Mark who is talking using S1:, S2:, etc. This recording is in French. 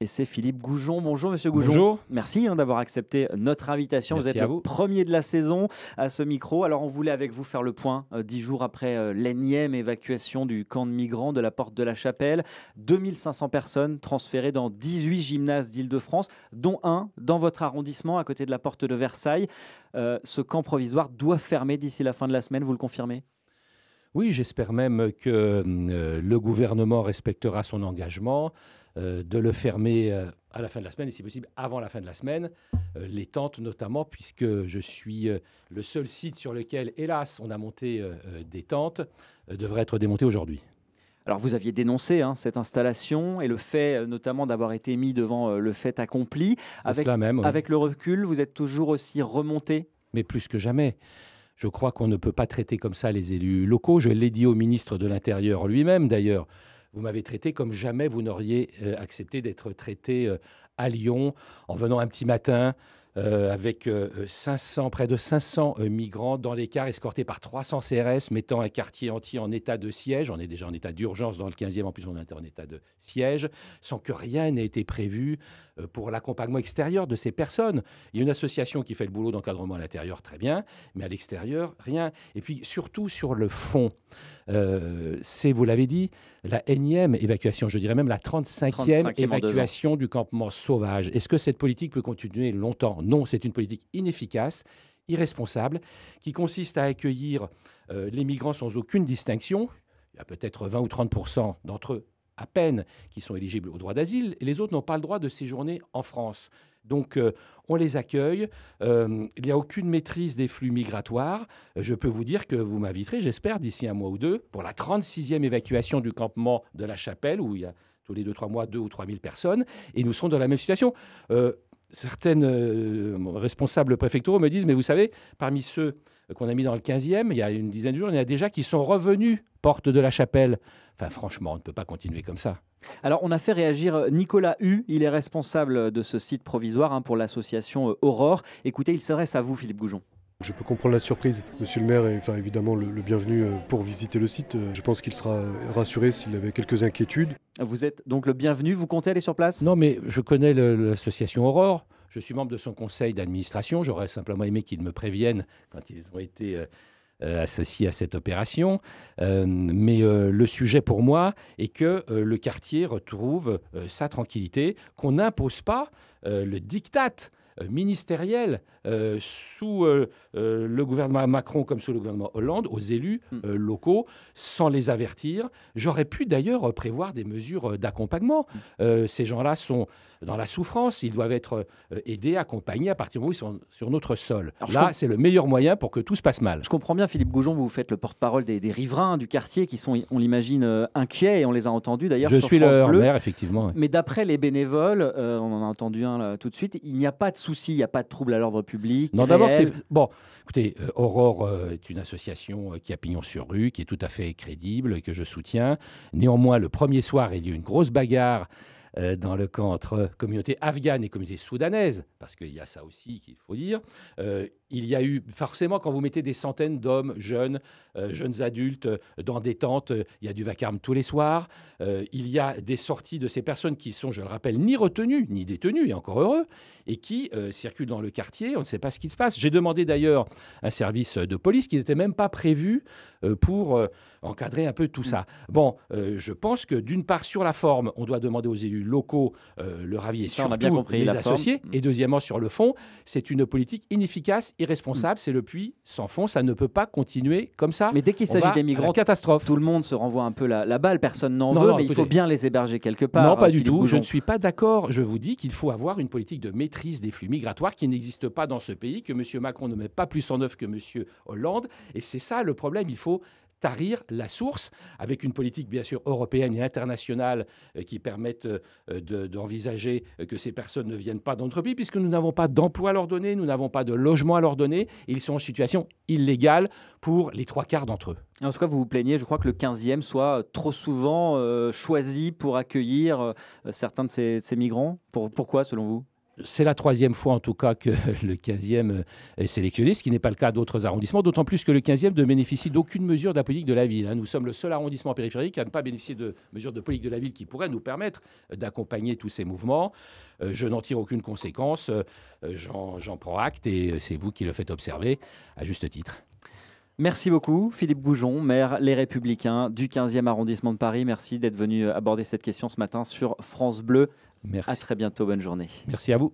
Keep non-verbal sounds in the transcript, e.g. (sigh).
S1: Et c'est Philippe Goujon. Bonjour, monsieur Goujon. Bonjour. Merci hein, d'avoir accepté notre invitation. vous êtes le premier de la saison à ce micro. Alors, on voulait avec vous faire le point euh, dix jours après euh, l'énième évacuation du camp de migrants de la porte de la chapelle. 2500 personnes transférées dans 18 gymnases d'Île-de-France, dont un dans votre arrondissement à côté de la porte de Versailles. Euh, ce camp provisoire doit fermer d'ici la fin de la semaine, vous le confirmez oui, j'espère
S2: même que le gouvernement respectera son engagement. Euh, de le fermer euh, à la fin de la semaine et si possible avant la fin de la semaine, euh, les tentes notamment, puisque je suis le seul site sur lequel, hélas, on a monté des tentes, devrait être démontées aujourd'hui.
S1: Alors vous aviez dénoncé hein, cette installation et le fait notamment d'avoir été mis devant le fait accompli. Avec, même, avec le recul, vous êtes toujours aussi remonté
S2: Mais plus que jamais. Je crois qu'on ne peut pas traiter comme ça les élus locaux. Je l'ai dit au ministre de l'Intérieur lui-même d'ailleurs. Vous m'avez traité comme jamais vous n'auriez euh, accepté d'être traité euh, à Lyon en venant un petit matin euh, avec 500, euh, près de 500 euh, migrants dans les cars escortés par 300 CRS, mettant un quartier entier en état de siège. On est déjà en état d'urgence dans le 15e, en plus on est en état de siège, sans que rien n'ait été prévu pour l'accompagnement extérieur de ces personnes. Il y a une association qui fait le boulot d'encadrement à l'intérieur, très bien, mais à l'extérieur, rien. Et puis surtout sur le fond, c'est, vous l'avez dit, la énième évacuation, je dirais même la 35e évacuation du campement sauvage. Est-ce que cette politique peut continuer longtemps non, c'est une politique inefficace, irresponsable, qui consiste à accueillir euh, les migrants sans aucune distinction. Il y a peut-être 20 ou 30 d'entre eux à peine qui sont éligibles au droit d'asile, et les autres n'ont pas le droit de séjourner en France. Donc euh, on les accueille, euh, il n'y a aucune maîtrise des flux migratoires. Je peux vous dire que vous m'inviterez, j'espère, d'ici un mois ou deux, pour la 36e évacuation du campement de la Chapelle, où il y a tous les 2-3 mois 2 ou 3 000 personnes, et nous serons dans la même situation certaines euh, responsables préfectoraux me disent, mais vous savez, parmi ceux qu'on a mis dans le 15e, il y a une dizaine de jours, il y en a déjà qui sont revenus porte de la chapelle. Enfin, franchement, on ne peut pas continuer comme ça.
S1: Alors, on a fait réagir Nicolas Hu. Il est responsable de ce site provisoire hein, pour l'association euh, Aurore. Écoutez, il s'adresse à vous, Philippe Goujon. Je peux comprendre la surprise. Monsieur le maire est enfin, évidemment le, bienvenu euh, pour visiter le site. Euh, je pense qu'il sera euh, rassuré s'il avait quelques inquiétudes. Vous êtes donc le bienvenu, vous comptez aller sur place Non,
S2: mais je connais l'association Aurore. Je suis membre de son conseil d'administration. J'aurais simplement aimé qu'ils me préviennent quand ils ont été associés à cette opération. mais le sujet pour moi est que le quartier retrouve sa tranquillité, qu'on n'impose pas le diktat euh, ministériel euh, sous euh, le gouvernement Macron comme sous le gouvernement Hollande aux élus hmm. locaux sans les avertir. J'aurais pu d'ailleurs prévoir des mesures d'accompagnement. Hmm. Ces gens-là sont dans la souffrance, ils doivent être euh, aidés, accompagnés à partir du moment où ils sont sur notre sol. Là, c'est
S1: le meilleur moyen pour que tout se passe mal. Je comprends bien, Philippe Goujon, vous faites le porte-parole des, riverains du quartier qui sont, on l'imagine, euh, inquiets et on les a entendus d'ailleurs. Je suis leur le
S2: effectivement.
S1: Mais d'après les bénévoles, euh, on en a entendu un tout de suite, il n'y a pas de souci, il n'y a pas de trouble à l'ordre public. Non, d'abord, c'est.
S2: Bon, écoutez, Aurore est une association qui a pignon sur rue, qui est tout à fait crédible et que je soutiens. Néanmoins, le premier soir, il y a eu une grosse bagarre euh, dans le camp entre communauté afghane et communauté soudanaise, parce qu'il y a ça aussi qu'il faut dire. Euh, il y a eu forcément quand vous mettez des centaines d'hommes jeunes, euh, jeunes adultes dans des tentes, il y a du vacarme tous les soirs. il y a des sorties de ces personnes qui sont, je le rappelle, ni retenues ni détenues, et encore heureux, et qui circulent dans le quartier. On ne sait pas ce qui se passe. J'ai demandé d'ailleurs un service de police qui n'était même pas prévu pour encadrer un peu tout mm. ça. Bon, euh, je pense que d'une part, sur la forme, on doit demander aux élus locaux euh, le ravier, surtout les associés. Mm. Et deuxièmement, sur le fond, c'est une politique inefficace, irresponsable.
S1: Mm. C'est le puits sans fond. Ça ne peut pas continuer comme ça. Mais dès qu'il s'agit des migrants, catastrophe. tout le monde se renvoie un peu la, balle. Personne n'en veut, mais il faut bien les héberger quelque part. Non, pas hein, du tout. Je ne suis
S2: pas d'accord. Je vous dis qu'il faut avoir une politique de maîtrise des flux migratoires qui n'existe pas dans ce pays, que M. Macron ne met pas plus en œuvre que M. Hollande. Et c'est ça le problème. Il faut tarir la source, avec une politique bien sûr européenne et internationale euh, qui permette euh, euh, d'envisager que ces personnes ne viennent pas d'entreprise puisque nous n'avons pas d'emploi à leur donner, nous n'avons pas de logement à leur donner, ils sont en situation illégale pour les trois quarts d'entre eux.
S1: En tout cas, vous vous plaignez, je crois que le 15e soit trop souvent choisi pour accueillir certains de ces, migrants. pourquoi, selon vous
S2: c'est la troisième fois en tout cas que (laughs) le 15e euh, est sélectionné, ce qui n'est pas le cas d'autres arrondissements, d'autant plus que le 15e ne bénéficie d'aucune mesure de la politique de la ville. Hein. Nous sommes le seul arrondissement périphérique à ne pas bénéficier de mesures de politique de la ville qui pourraient nous permettre euh, d'accompagner tous ces mouvements. Euh, je n'en tire aucune conséquence, j'en prends acte et c'est vous qui le faites
S1: observer à juste titre. Merci beaucoup, Philippe Boujon, maire Les Républicains du 15e arrondissement de Paris. Merci d'être venu aborder cette question ce matin sur France Bleu Merci. À très bientôt. Bonne journée. Merci à vous.